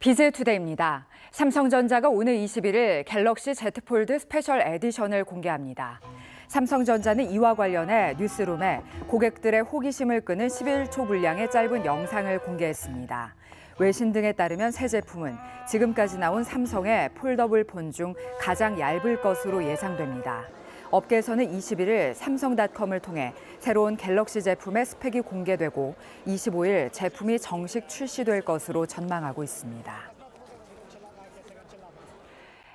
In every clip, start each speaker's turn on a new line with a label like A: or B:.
A: 비즈투데이입니다. 삼성전자가 오늘 21일 갤럭시 Z 폴드 스페셜 에디션을 공개합니다. 삼성전자는 이와 관련해 뉴스룸에 고객들의 호기심을 끄는 11초 분량의 짧은 영상을 공개했습니다. 외신 등에 따르면 새 제품은 지금까지 나온 삼성의 폴더블 폰 중 가장 얇을 것으로 예상됩니다. 업계에서는 21일 삼성닷컴을 통해 새로운 갤럭시 제품의 스펙이 공개되고 25일 제품이 정식 출시될 것으로 전망하고 있습니다.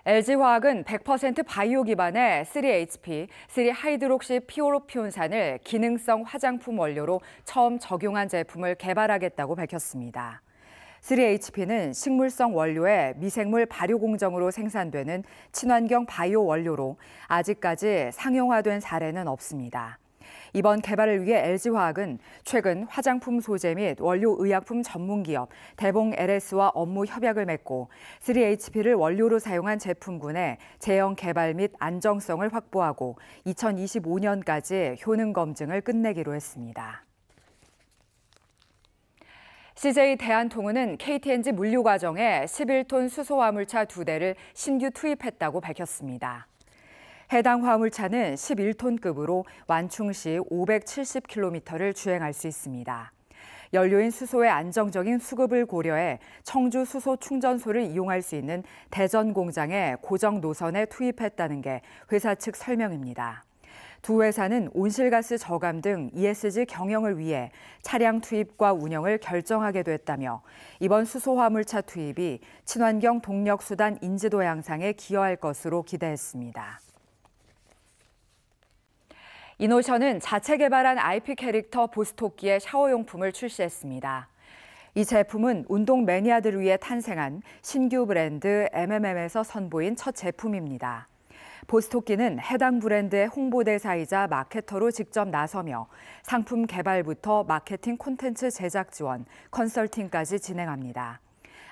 A: LG화학은 100% 바이오 기반의 3HP, 3하이드록시 피오로피온산을 기능성 화장품 원료로 처음 적용한 제품을 개발하겠다고 밝혔습니다. 3HP는 식물성 원료의 미생물 발효 공정으로 생산되는 친환경 바이오 원료로 아직까지 상용화된 사례는 없습니다. 이번 개발을 위해 LG화학은 최근 화장품 소재 및 원료 의약품 전문 기업 대봉 LS와 업무 협약을 맺고 3HP를 원료로 사용한 제품군의 제형 개발 및 안정성을 확보하고 2025년까지 효능 검증을 끝내기로 했습니다. CJ 대한통운은 KTNG 물류 과정에 11톤 수소 화물차 두대를 신규 투입했다고 밝혔습니다. 해당 화물차는 11톤급으로 완충 시 570km를 주행할 수 있습니다. 연료인 수소의 안정적인 수급을 고려해 청주 수소 충전소를 이용할 수 있는 대전 공장의 고정 노선에 투입했다는 게 회사 측 설명입니다. 두 회사는 온실가스 저감 등 ESG 경영을 위해 차량 투입과 운영을 결정하게 됐다며 이번 수소화물차 투입이 친환경 동력수단 인지도 향상에 기여할 것으로 기대했습니다. 이노션은 자체 개발한 IP 캐릭터 보스토끼의 샤워용품을 출시했습니다. 이 제품은 운동 매니아들을 위해 탄생한 신규 브랜드 MMM에서 선보인 첫 제품입니다. 보스토끼는 해당 브랜드의 홍보대사이자 마케터로 직접 나서며 상품 개발부터 마케팅 콘텐츠 제작 지원, 컨설팅까지 진행합니다.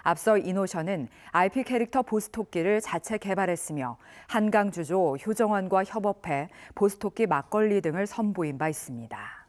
A: 앞서 이노션은 IP 캐릭터 보스토끼를 자체 개발했으며 한강주조, 효정원과 협업해 보스토끼 막걸리 등을 선보인 바 있습니다.